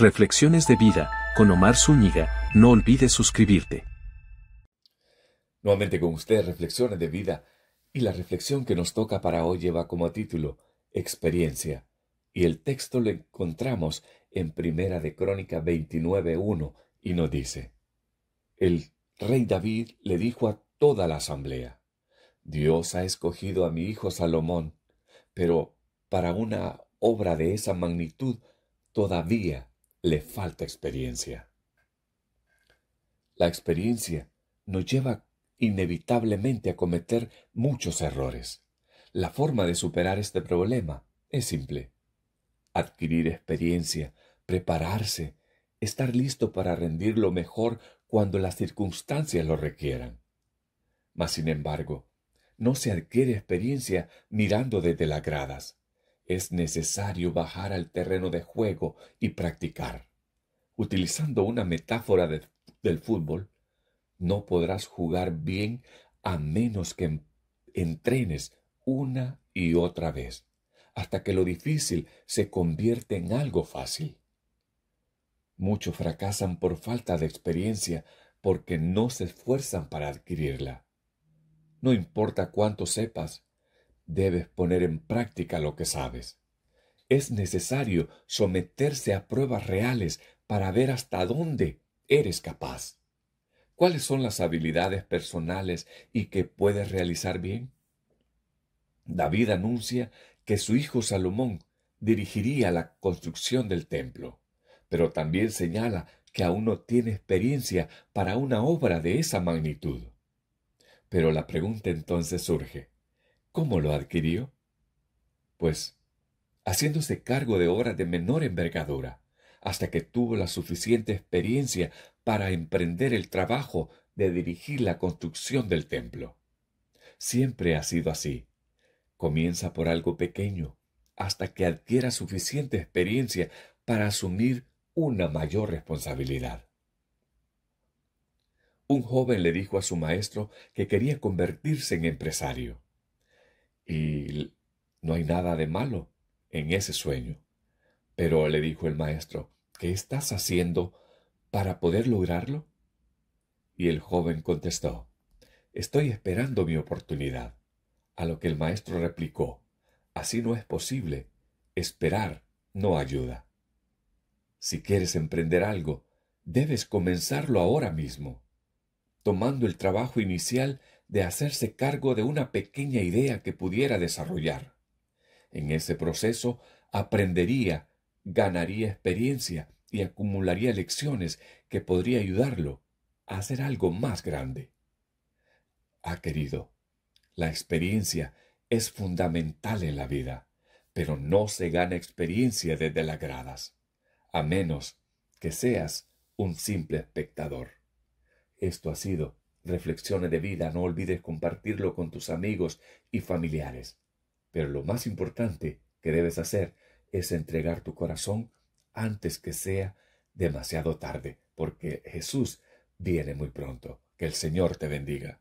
Reflexiones de vida, con Omar Zúñiga, no olvides suscribirte. Nuevamente con usted, Reflexiones de vida, y la reflexión que nos toca para hoy lleva como título Experiencia, y el texto lo encontramos en Primera de Crónica 29.1 y nos dice, El rey David le dijo a toda la asamblea, Dios ha escogido a mi hijo Salomón, pero para una obra de esa magnitud todavía le falta experiencia. La experiencia nos lleva inevitablemente a cometer muchos errores. La forma de superar este problema es simple. Adquirir experiencia, prepararse, estar listo para rendir lo mejor cuando las circunstancias lo requieran. Mas, sin embargo, no se adquiere experiencia mirando desde las gradas es necesario bajar al terreno de juego y practicar. Utilizando una metáfora del fútbol, no podrás jugar bien a menos que entrenes una y otra vez, hasta que lo difícil se convierte en algo fácil. Muchos fracasan por falta de experiencia porque no se esfuerzan para adquirirla. No importa cuánto sepas, debes poner en práctica lo que sabes. Es necesario someterse a pruebas reales para ver hasta dónde eres capaz. ¿Cuáles son las habilidades personales y que puedes realizar bien? David anuncia que su hijo Salomón dirigiría la construcción del templo, pero también señala que aún no tiene experiencia para una obra de esa magnitud. Pero la pregunta entonces surge, ¿Cómo lo adquirió? Pues, haciéndose cargo de obras de menor envergadura, hasta que tuvo la suficiente experiencia para emprender el trabajo de dirigir la construcción del templo. Siempre ha sido así. Comienza por algo pequeño, hasta que adquiera suficiente experiencia para asumir una mayor responsabilidad. Un joven le dijo a su maestro que quería convertirse en empresario y no hay nada de malo en ese sueño. Pero le dijo el maestro, ¿qué estás haciendo para poder lograrlo? Y el joven contestó, estoy esperando mi oportunidad. A lo que el maestro replicó, así no es posible, esperar no ayuda. Si quieres emprender algo, debes comenzarlo ahora mismo, tomando el trabajo inicial de hacerse cargo de una pequeña idea que pudiera desarrollar. En ese proceso aprendería, ganaría experiencia y acumularía lecciones que podría ayudarlo a hacer algo más grande. Ha querido, la experiencia es fundamental en la vida, pero no se gana experiencia desde las gradas, a menos que seas un simple espectador. Esto ha sido reflexiones de vida, no olvides compartirlo con tus amigos y familiares. Pero lo más importante que debes hacer es entregar tu corazón antes que sea demasiado tarde, porque Jesús viene muy pronto. Que el Señor te bendiga.